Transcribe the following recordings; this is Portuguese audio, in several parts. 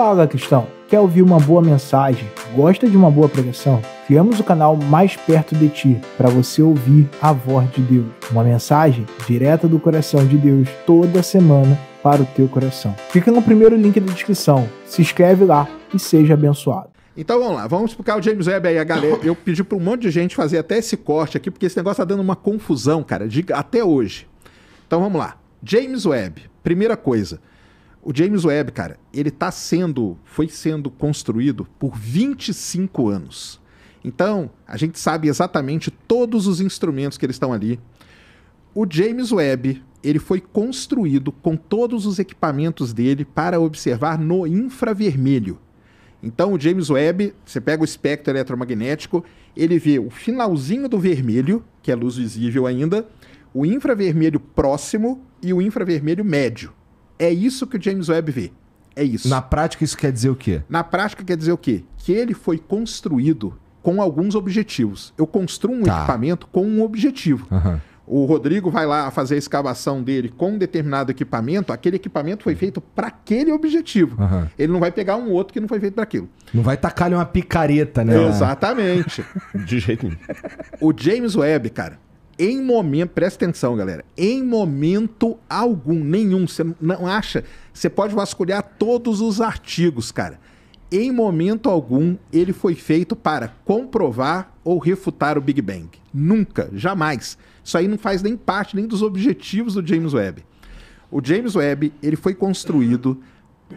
Fala, cristão. Quer ouvir uma boa mensagem? Gosta de uma boa pregação? Criamos o canal Mais Perto de Ti para você ouvir a voz de Deus. Uma mensagem direta do coração de Deus toda semana para o teu coração. Fica no primeiro link da descrição, se inscreve lá e seja abençoado. Então vamos lá, vamos explicar o James Webb aí, a galera. Eu pedi para um monte de gente fazer até esse corte aqui, porque esse negócio tá dando uma confusão, cara, de, até hoje. Então vamos lá. James Webb, primeira coisa. O James Webb, cara, ele tá sendo, foi sendo construído por 25 anos. Então, a gente sabe exatamente todos os instrumentos que eles estão ali. O James Webb, ele foi construído com todos os equipamentos dele para observar no infravermelho. Então, o James Webb, você pega o espectro eletromagnético, ele vê o finalzinho do vermelho, que é luz visível ainda, o infravermelho próximo e o infravermelho médio. É isso que o James Webb vê. É isso. Na prática, isso quer dizer o quê? Na prática, quer dizer o quê? Que ele foi construído com alguns objetivos. Eu construo um tá. equipamento com um objetivo. Uhum. O Rodrigo vai lá fazer a escavação dele com um determinado equipamento, aquele equipamento foi uhum. feito para aquele objetivo. Uhum. Ele não vai pegar um outro que não foi feito para aquilo. Não vai tacar uma picareta, né? Exatamente. De jeito nenhum. O James Webb, cara, em momento, presta atenção, galera, em momento algum, nenhum, você não acha, você pode vasculhar todos os artigos, cara. Em momento algum, ele foi feito para comprovar ou refutar o Big Bang. Nunca, jamais. Isso aí não faz nem parte nem dos objetivos do James Webb. O James Webb, ele foi construído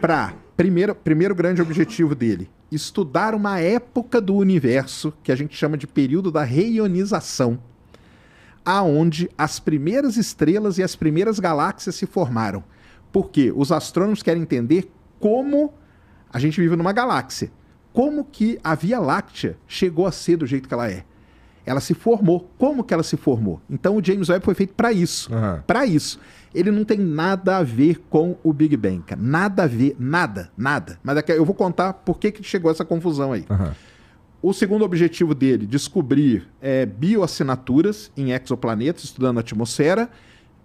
para primeiro, primeiro grande objetivo dele, estudar uma época do universo que a gente chama de período da reionização aonde as primeiras estrelas e as primeiras galáxias se formaram. Porque os astrônomos querem entender como a gente vive numa galáxia. Como que a Via Láctea chegou a ser do jeito que ela é? Ela se formou. Como que ela se formou? Então o James Webb foi feito para isso, uhum. para isso. Ele não tem nada a ver com o Big Bang, nada a ver, nada, nada. Mas eu vou contar por que que chegou essa confusão aí. Uhum. O segundo objetivo dele, descobrir é, bioassinaturas em exoplanetas, estudando a atmosfera,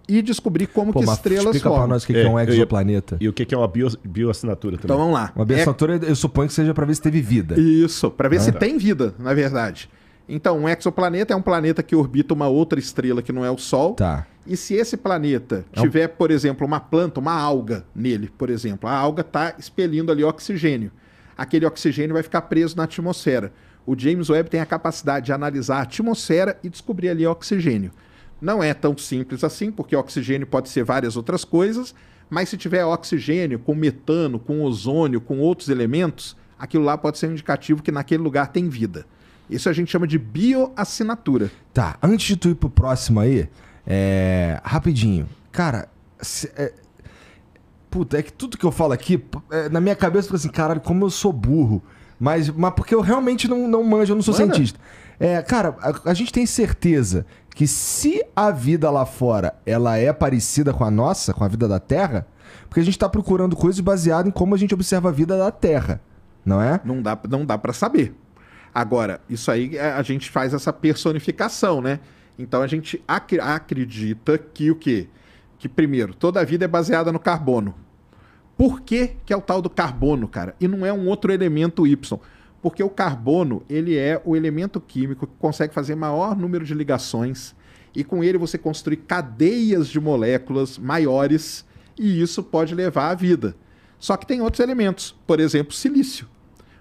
e descobrir como Pô, que estrelas explica formam. Explica pra nós o que é, que é um é, exoplaneta. E, e o que, é uma bio, bioassinatura também. Então vamos lá. Uma bioassinatura é- eu suponho que seja para ver se teve vida. Isso, para ver ah, se tá. tem vida, na verdade. Então, um exoplaneta é um planeta que orbita uma outra estrela que não é o Sol. Tá. E se esse planeta tiver, é um... por exemplo, uma planta, uma alga nele, por exemplo, a alga está expelindo ali oxigênio. Aquele oxigênio vai ficar preso na atmosfera o James Webb tem a capacidade de analisar a atmosfera e descobrir ali oxigênio. Não é tão simples assim, porque oxigênio pode ser várias outras coisas, mas se tiver oxigênio com metano, com ozônio, com outros elementos, aquilo lá pode ser um indicativo que naquele lugar tem vida. Isso a gente chama de bioassinatura. Tá, antes de tu ir pro próximo aí, é... rapidinho. Cara, se, é... puta, é que tudo que eu falo aqui, é, na minha cabeça eu assim, caralho, como eu sou burro. Mas, mas porque eu realmente não, não manjo, eu não sou cientista. É, cara, a, a, gente tem certeza que se a vida lá fora ela é parecida com a nossa, com a vida da Terra, porque a gente está procurando coisas baseadas em como a gente observa a vida da Terra, não é? Não dá, não dá para saber. Agora, isso aí é, a gente faz essa personificação, né? Então a gente acredita que o quê? Que primeiro, toda a vida é baseada no carbono. Por que, que é o tal do carbono, cara? E não é um outro elemento Y? Porque o carbono, ele é o elemento químico que consegue fazer maior número de ligações e com ele você construir cadeias de moléculas maiores e isso pode levar à vida. Só que tem outros elementos, por exemplo, silício.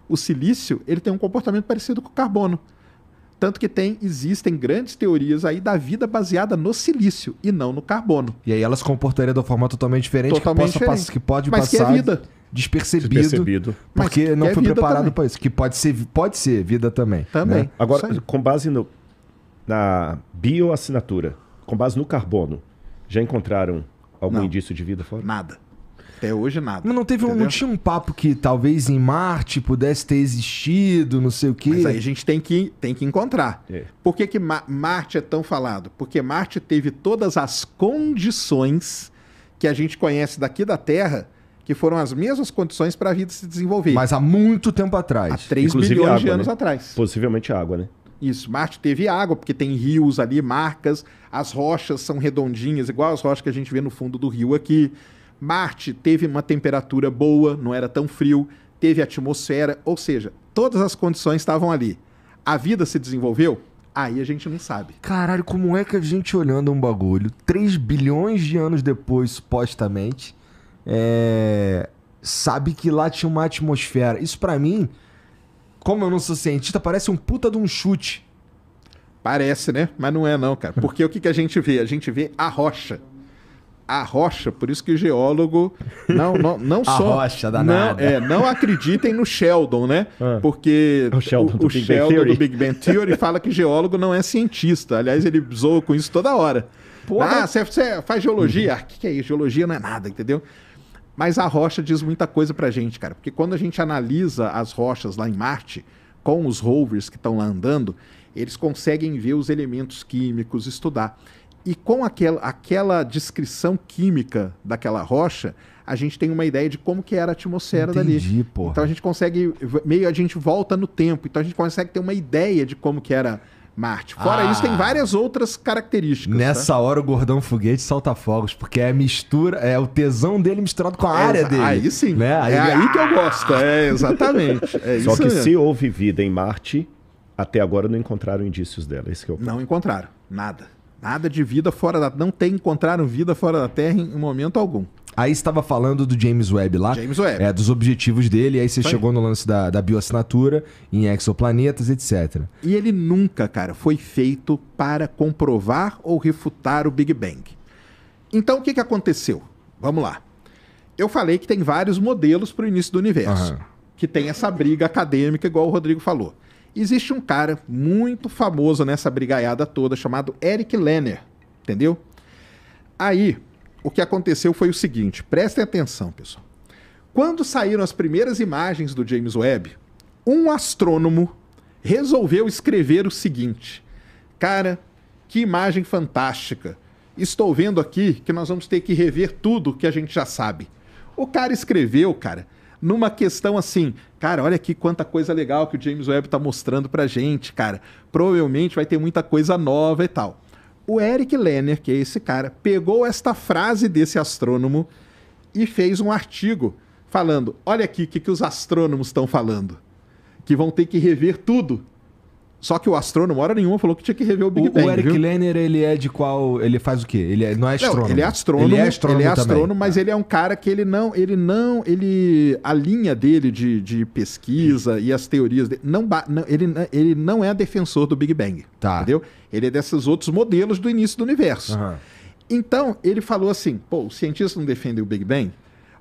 O silício, ele tem um comportamento parecido com o carbono. Tanto que tem, existem grandes teorias aí da vida baseada no silício e não no carbono. E aí elas comportariam de uma forma totalmente diferente, totalmente que, possa, diferente. que pode Mas passar. Que é vida. Despercebido, despercebido, porque não é foi preparado para isso. Que pode ser, pode ser vida também. Né? Também. Né? Agora, com base no, na bioassinatura, com base no carbono, já encontraram algum não. indício de vida fora? Nada. Até hoje nada. Mas não teve um, não tinha um papo que talvez em Marte pudesse ter existido, não sei o quê. Mas aí a gente tem que, tem que encontrar. É. Por que, que Marte é tão falado? Porque Marte teve todas as condições que a gente conhece daqui da Terra que foram as mesmas condições para a vida se desenvolver. Mas há muito tempo atrás. Há 3 Inclusive milhões água, de anos né? atrás. Possivelmente água, né? Isso, Marte teve água, porque tem rios ali, marcas, as rochas são redondinhas, igual as rochas que a gente vê no fundo do rio aqui. Marte teve uma temperatura boa, não era tão frio, teve atmosfera, ou seja, todas as condições estavam ali. A vida se desenvolveu? Aí a gente não sabe. Caralho, como é que a gente olhando um bagulho 3 bilhões de anos depois, supostamente, é... sabe que lá tinha uma atmosfera? Isso para mim, como eu não sou cientista, parece um puta de um chute. Parece, né? Mas não é não, cara. Porque o que, que a gente vê? A gente vê a rocha a rocha, por isso que o geólogo não não, não só rocha da não é não acreditem no Sheldon, né? Ah, Porque é o Sheldon, o, do, o Big Sheldon do, Big Bang Theory fala que geólogo não é cientista. Aliás, ele zoa com isso toda hora. Porra. Ah, você, é, é, faz geologia? Uhum. Ah, que que é isso? Geologia não é nada, entendeu? Mas a rocha diz muita coisa pra gente, cara. Porque quando a gente analisa as rochas lá em Marte com os rovers que estão lá andando, eles conseguem ver os elementos químicos, estudar. E com aquel, aquela descrição química daquela rocha, a gente tem uma ideia de como que era a atmosfera Entendi, dali. Então a gente consegue, meio a gente volta no tempo, então a gente consegue ter uma ideia de como que era Marte. Fora ah, isso, tem várias outras características. Tá? Nessa tá? hora, o gordão foguete salta fogos, porque é mistura, é o tesão dele misturado com a é, área dele. Aí sim. Né? Aí, é aí que eu gosto. É, exatamente. É Só que mesmo. se houve vida em Marte, até agora não encontraram indícios dela. Isso que eu... É não encontraram. Nada. Nada de vida fora da. Não tem, encontraram vida fora da Terra em momento algum. Aí estava falando do James Webb lá. James Webb. É, dos objetivos dele. Aí você foi. chegou no lance da, da bioassinatura em exoplanetas, etc. E ele nunca, cara, foi feito para comprovar ou refutar o Big Bang. Então, o que, que aconteceu? Vamos lá. Eu falei que tem vários modelos para o início do universo. Que tem essa briga acadêmica, igual o Rodrigo falou. Existe um cara muito famoso nessa brigaiada toda chamado Eric Lenner, entendeu? Aí, o que aconteceu foi o seguinte, prestem atenção, pessoal. Quando saíram as primeiras imagens do James Webb, um astrônomo resolveu escrever o seguinte: Cara, que imagem fantástica. Estou vendo aqui que nós vamos ter que rever tudo que a gente já sabe. O cara escreveu, cara, numa questão assim, cara, olha aqui quanta coisa legal que o James Webb está mostrando pra gente, cara. Provavelmente vai ter muita coisa nova e tal. O Eric Lerner, que é esse cara, pegou esta frase desse astrônomo e fez um artigo falando: olha aqui o que, que os astrônomos estão falando. Que vão ter que rever tudo só que o astrônomo, hora nenhuma, falou que tinha que rever o Big o, Bang. O Eric viu? ele é de qual. Ele faz o quê? Ele é, não é astrônomo. Não, ele é astrônomo. Ele é astrônomo, ele é astrônomo mas ah. ele é um cara que ele não. Ele não. Ele. A linha dele de, de pesquisa e as teorias dele. Não, não, ele, ele não é defensor do Big Bang. Tá. Entendeu? Ele é desses outros modelos do início do universo. Uhum. Então, ele falou assim: pô, os cientistas não defendem o Big Bang?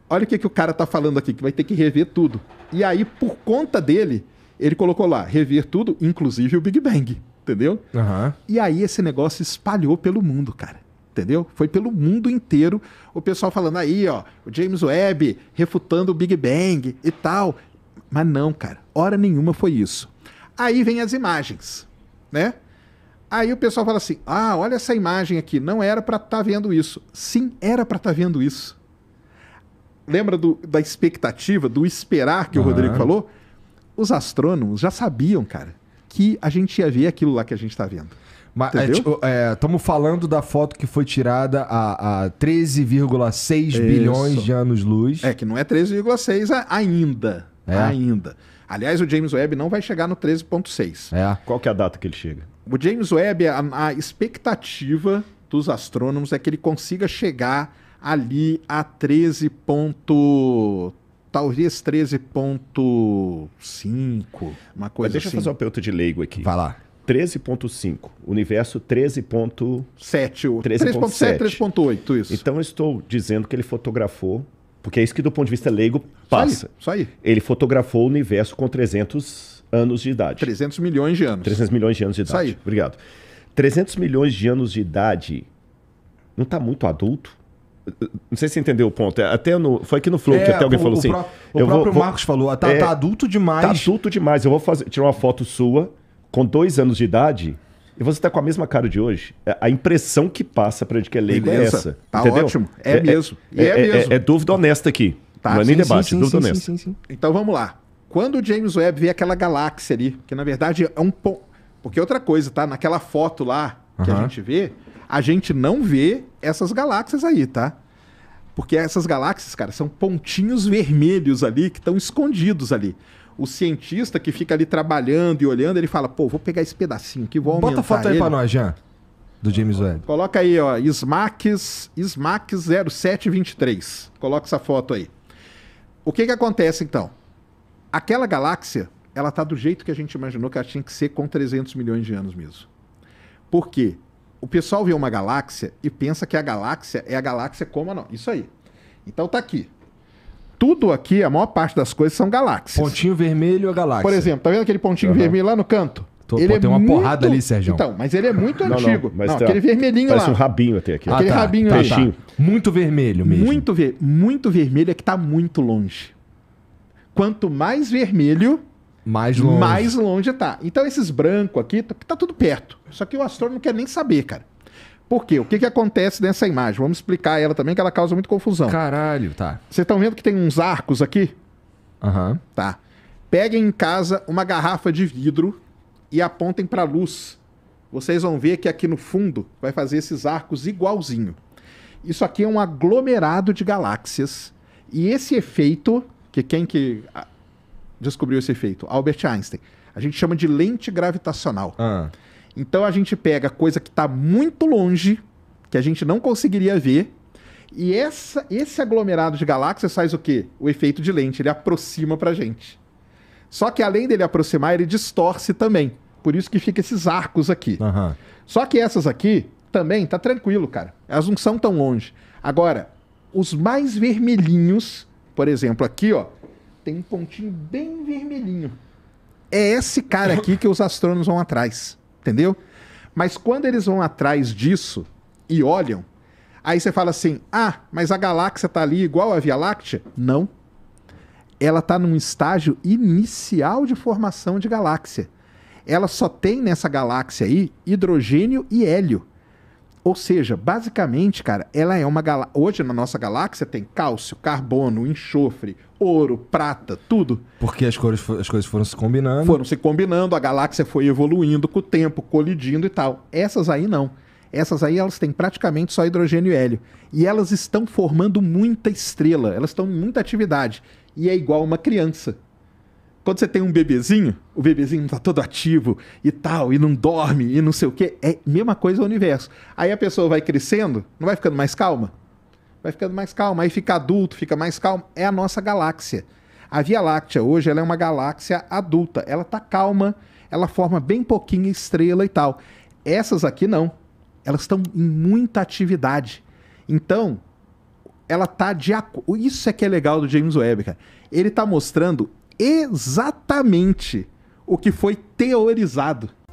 Olha o que, que o cara tá falando aqui, que vai ter que rever tudo. E aí, por conta dele ele colocou lá, rever tudo, inclusive o Big Bang, entendeu? Uhum. E aí esse negócio espalhou pelo mundo, cara. Entendeu? Foi pelo mundo inteiro o pessoal falando aí, ó, o James Webb refutando o Big Bang e tal. Mas não, cara, hora nenhuma foi isso. Aí vem as imagens, né? Aí o pessoal fala assim: "Ah, olha essa imagem aqui, não era para estar tá vendo isso". Sim, era para estar tá vendo isso. Lembra do, da expectativa, do esperar que uhum. o Rodrigo falou? os astrônomos já sabiam, cara, que a gente ia ver aquilo lá que a gente está vendo. Mas estamos é, tipo, é, falando da foto que foi tirada a, a 13,6 bilhões de anos-luz. É, que não é 13,6 ainda. É. Ainda. Aliás, o James Webb não vai chegar no 13,6. É. Qual que é a data que ele chega? O James Webb, a, a expectativa dos astrônomos é que ele consiga chegar ali a 13,3 talvez 13.5, uma coisa Mas deixa assim. eu fazer um pergunta de leigo aqui. Vai lá. 13.5, universo 13.7, 13.7, 13.8, isso. Então eu estou dizendo que ele fotografou, porque é isso que do ponto de vista leigo passa. Isso aí. Isso aí. Ele fotografou o universo com 300 anos de idade. 300 milhões de anos. 300 milhões de anos de idade. Isso aí. Obrigado. 300 milhões de anos de idade não está muito adulto? Não sei se entendeu o ponto. É, até no, foi aqui no Flow é, que até alguém o, falou o assim. Pro, o eu próprio vou, Marcos vou, falou, ah, tá, é, tá, adulto demais. Tá adulto demais. Eu vou fazer, tirar uma foto sua com dois anos de idade e você tá com a mesma cara de hoje. É, a impressão que passa pra gente que é leigo é essa. Tá entendeu? ótimo. É, é, é mesmo. É, mesmo. É, dúvida honesta aqui. Tá, não é sim, nem debate, sim, é dúvida sim, honesta. Sim, sim, então vamos lá. Quando o James Webb vê aquela galáxia ali, que na verdade é um ponto. Porque outra coisa, tá? Naquela foto lá que uh -huh. a gente vê, a gente não vê essas galáxias aí, tá? Porque essas galáxias, cara, são pontinhos vermelhos ali que estão escondidos ali. O cientista que fica ali trabalhando e olhando, ele fala: pô, vou pegar esse pedacinho aqui, vou aumentar. Bota a foto ele. aí pra nós, Jean, do James Webb. Coloca aí, ó, SMACs, SMAC 0723. Coloca essa foto aí. O que que acontece então? Aquela galáxia, ela tá do jeito que a gente imaginou que ela tinha que ser com 300 milhões de anos mesmo. Por quê? O pessoal vê uma galáxia e pensa que a galáxia é a galáxia como a nossa. Isso aí. Então tá aqui. Tudo aqui, a maior parte das coisas são galáxias. Pontinho vermelho é galáxia. Por exemplo, tá vendo aquele pontinho uhum. vermelho lá no canto? Tô, ele pô, é tem uma muito... porrada ali, Sérgio. Então, mas ele é muito não, antigo. Não, mas não, tá, aquele vermelhinho parece lá. Parece um rabinho até aqui. Aquele ah, tá, rabinho tá, tá, Muito vermelho mesmo. Muito, ver... muito vermelho é que tá muito longe. Quanto mais vermelho, mais longe. Mais longe tá. Então esses brancos aqui, tá, tá tudo perto. Só que o astrônomo não quer nem saber, cara. Por quê? O que, que acontece nessa imagem? Vamos explicar ela também, que ela causa muita confusão. Caralho, tá. Vocês estão vendo que tem uns arcos aqui? Aham. Uhum. Tá. Peguem em casa uma garrafa de vidro e apontem para a luz. Vocês vão ver que aqui no fundo vai fazer esses arcos igualzinho. Isso aqui é um aglomerado de galáxias. E esse efeito, que quem que descobriu esse efeito? Albert Einstein. A gente chama de lente gravitacional. Ah. Então a gente pega coisa que está muito longe, que a gente não conseguiria ver, e essa, esse aglomerado de galáxias faz o quê? O efeito de lente, ele aproxima para gente. Só que além dele aproximar, ele distorce também. Por isso que fica esses arcos aqui. Uhum. Só que essas aqui também tá tranquilo, cara. Elas não são tão longe. Agora, os mais vermelhinhos, por exemplo, aqui, ó, tem um pontinho bem vermelhinho. É esse cara aqui que os astrônomos vão atrás, entendeu? Mas quando eles vão atrás disso e olham, aí você fala assim: ah, mas a galáxia tá ali igual a Via Láctea? Não. Ela está num estágio inicial de formação de galáxia. Ela só tem nessa galáxia aí hidrogênio e hélio. Ou seja, basicamente, cara, ela é uma galáxia. Hoje na nossa galáxia tem cálcio, carbono, enxofre, ouro, prata, tudo. Porque as, cores, as coisas foram se combinando. Foram se combinando, a galáxia foi evoluindo com o tempo, colidindo e tal. Essas aí não. Essas aí elas têm praticamente só hidrogênio e hélio. E elas estão formando muita estrela, elas estão em muita atividade. E é igual uma criança. Quando você tem um bebezinho, o bebezinho está todo ativo e tal, e não dorme, e não sei o quê. É mesma coisa o universo. Aí a pessoa vai crescendo, não vai ficando mais calma? Vai ficando mais calma. Aí fica adulto, fica mais calmo. É a nossa galáxia. A Via Láctea hoje ela é uma galáxia adulta. Ela tá calma, ela forma bem pouquinha estrela e tal. Essas aqui não. Elas estão em muita atividade. Então, ela tá de acordo. Isso é que é legal do James Webb, cara. Ele tá mostrando exatamente o que foi teorizado